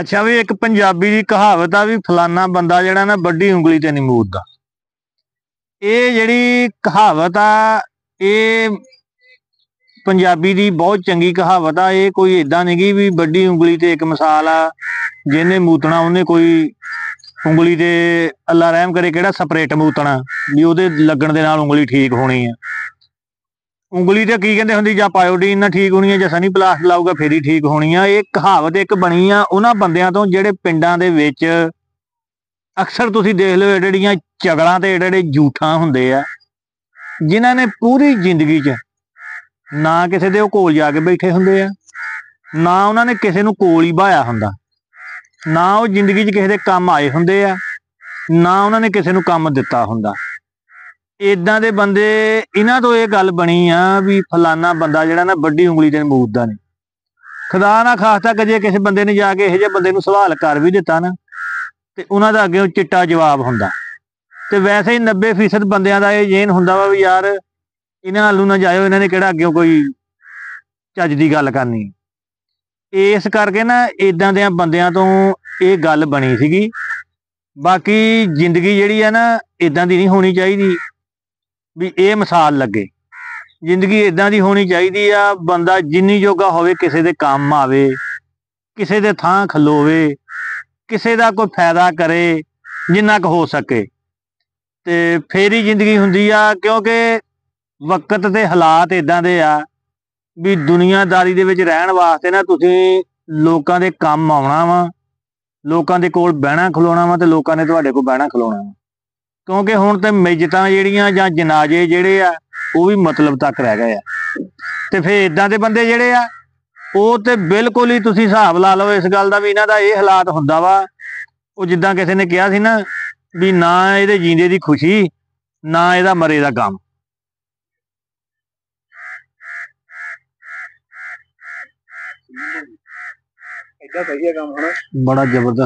ਅੱਛਾ ਵੀ ਇੱਕ ਪੰਜਾਬੀ ਦੀ ਕਹਾਵਤ ਆ ਵੀ ਫਲਾਨਾ ਬੰਦਾ ਜਿਹੜਾ ਨਾ ਵੱਡੀ ਉਂਗਲੀ ਤੇ ਨਹੀਂ ਮੂਦਦਾ ਇਹ ਜਿਹੜੀ ਕਹਾਵਤ ਆ ਇਹ ਪੰਜਾਬੀ ਦੀ ਬਹੁਤ ਚੰਗੀ ਕਹਾਵਤ ਆ ਇਹ ਕੋਈ ਇਦਾਂ ਨਹੀਂ ਗਈ ਵੀ ਵੱਡੀ ਉਂਗਲੀ ਤੇ ਇੱਕ ਮਿਸਾਲ ਆ ਜਿਹਨੇ ਮੂਤਣਾ ਉਹਨੇ ਕੋਈ ਉਂਗਲੀ ਦੇ ਅੱਲਾ ਰਹਿਮ ਕਰੇ ਕਿਹੜਾ ਸਪਰੇਟ ਮੂਤਣਾ ਵੀ ਉਹਦੇ ਲੱਗਣ ਦੇ ਨਾਲ ਉਂਗਲੀ ਠੀਕ ਹੋਣੀ ਆ ਉਂਗਲੀ ਤੇ ਕੀ ਕਹਿੰਦੇ ਹੁੰਦੀ ਜਾਂ ਪਾਇਓਡੀਨ ਨਾਲ ਠੀਕ ਹੋਣੀ ਹੈ ਜਾਂ ਸਨੀ ਪਲਾਸਟ ਲਾਊਗਾ ਫੇਰ ਹੀ ਠੀਕ ਹੋਣੀ ਆ ਇਹ ਕਹਾਵਤ ਇੱਕ ਬਣੀ ਆ ਉਹਨਾਂ ਬੰਦਿਆਂ ਤੋਂ ਜਿਹੜੇ ਪਿੰਡਾਂ ਦੇ ਵਿੱਚ ਅਕਸਰ ਤੁਸੀਂ ਦੇਖ ਲਓ ਜਿਹੜੀਆਂ ਚਗਲਾਂ ਤੇ ਜਿਹੜੇ ਝੂਠਾਂ ਹੁੰਦੇ ਆ ਜਿਨ੍ਹਾਂ ਨੇ ਪੂਰੀ ਜ਼ਿੰਦਗੀ 'ਚ ਨਾ ਕਿਸੇ ਦੇ ਉਹ ਕੋਲ ਜਾ ਕੇ ਬੈਠੇ ਹੁੰਦੇ ਆ ਨਾ ਉਹਨਾਂ ਨੇ ਕਿਸੇ ਨੂੰ ਕੋਲ ਹੀ ਬਾਇਆ ਹੁੰਦਾ ਨਾ ਉਹ ਜ਼ਿੰਦਗੀ 'ਚ ਕਿਸੇ ਦੇ ਕੰਮ ਆਏ ਹੁੰਦੇ ਆ ਨਾ ਉਹਨਾਂ ਨੇ ਕਿਸੇ ਨੂੰ ਕੰਮ ਦਿੱਤਾ ਹੁੰਦਾ ਇਦਾਂ ਦੇ ਬੰਦੇ ਇਹਨਾਂ ਤੋਂ ਇਹ ਗੱਲ ਬਣੀ ਆ ਵੀ ਫਲਾਨਾ ਬੰਦਾ ਜਿਹੜਾ ਨਾ ਵੱਡੀ ਉਂਗਲੀ ਤੇ ਮੂਦਦਾ ਨਹੀਂ ਖੁਦਾ ਨਾ ਖਾਸਤਾ ਕਿ ਜੇ ਕਿਸੇ ਬੰਦੇ ਨੇ ਜਾ ਕੇ ਇਹੋ ਜਿਹੇ ਬੰਦੇ ਨੂੰ ਸਵਾਲ ਕਰ ਵੀ ਦਿੱਤਾ ਨਾ ਤੇ ਉਹਨਾਂ ਦਾ ਅੱਗੇ ਚਿੱਟਾ ਜਵਾਬ ਹੁੰਦਾ ਤੇ ਵੈਸੇ ਹੀ 90% ਬੰਦਿਆਂ ਦਾ ਇਹ ਜੇਨ ਹੁੰਦਾ ਵਾ ਵੀ ਯਾਰ ਇਹਨਾਂ ਨਾਲ ਨਾ ਜਾਇਓ ਇਹਨਾਂ ਨੇ ਕਿਹੜਾ ਅੱਗੇ ਕੋਈ ਚੱਜ ਦੀ ਗੱਲ ਕਰਨੀ ਇਸ ਕਰਕੇ ਨਾ ਇਦਾਂ ਦੇ ਬੰਦਿਆਂ ਤੋਂ ਇਹ ਗੱਲ ਬਣੀ ਸੀਗੀ ਬਾਕੀ ਜ਼ਿੰਦਗੀ ਜਿਹੜੀ ਆ ਨਾ ਇਦਾਂ ਦੀ ਨਹੀਂ ਹੋਣੀ ਚਾਹੀਦੀ ਵੀ ਇਹ ਮਿਸਾਲ ਲੱਗੇ ਜ਼ਿੰਦਗੀ ਇਦਾਂ ਦੀ ਹੋਣੀ ਚਾਹੀਦੀ ਆ ਬੰਦਾ ਜਿੰਨੀ ਜੋਗਾ ਹੋਵੇ ਕਿਸੇ ਦੇ ਕੰਮ ਆਵੇ ਕਿਸੇ ਦੇ ਥਾਂ ਖਲੋਵੇ ਕਿਸੇ ਦਾ ਕੋਈ ਫਾਇਦਾ ਕਰੇ ਜਿੰਨਾ ਕੁ ਹੋ ਸਕੇ ਤੇ ਫੇਰ ਹੀ ਜ਼ਿੰਦਗੀ ਹੁੰਦੀ ਆ ਕਿਉਂਕਿ ਵਕਤ ਤੇ ਹਾਲਾਤ ਇਦਾਂ ਦੇ ਆ ਵੀ ਦੁਨੀਆਦਾਰੀ ਦੇ ਵਿੱਚ ਰਹਿਣ ਵਾਸਤੇ ਨਾ ਤੁਸੀਂ ਲੋਕਾਂ ਦੇ ਕੰਮ ਆਉਣਾ ਵਾ ਲੋਕਾਂ ਦੇ ਕੋਲ ਬਹਿਣਾ ਖਲੋਣਾ ਵਾ ਤੇ ਲੋਕਾਂ ਨੇ ਤੁਹਾਡੇ ਕੋਲ ਬਹਿਣਾ ਖਲੋਣਾ ਵਾ ਕਿਉਂਕਿ ਹੁਣ ਤੇ ਮਿਜਤਾਂ ਜਿਹੜੀਆਂ ਜਾਂ ਜਨਾਜ਼ੇ ਜਿਹੜੇ ਆ ਉਹ ਵੀ ਮਤਲਬ ਤੱਕ ਰਹਿ ਗਏ ਆ ਤੇ ਫੇ ਇਦਾਂ ਦੇ ਬੰਦੇ ਜਿਹੜੇ ਆ ਉਹ ਤੇ ਬਿਲਕੁਲ ਹੀ ਤੁਸੀਂ ਹਿਸਾਬ ਲਾ ਲਓ ਇਸ ਗੱਲ ਦਾ ਵੀ ਇਹਨਾਂ ਦਾ ਇਹ ਹਾਲਾਤ ਹੁੰਦਾ ਵਾ ਉਹ ਜਿੱਦਾਂ ਕਿਸੇ ਨੇ ਕਿਹਾ ਸੀ ਨਾ ਵੀ ਨਾ ਇਹਦੇ ਜੀਂਦੇ ਦੀ ਖੁਸ਼ੀ ਨਾ ਇਹਦਾ ਮਰੇ ਦਾ ਗਮ ਇਦਾਂ ਸਹੀ ਕੰਮ ਹੋਣਾ ਬੜਾ ਜ਼ਬਰਦਸਤ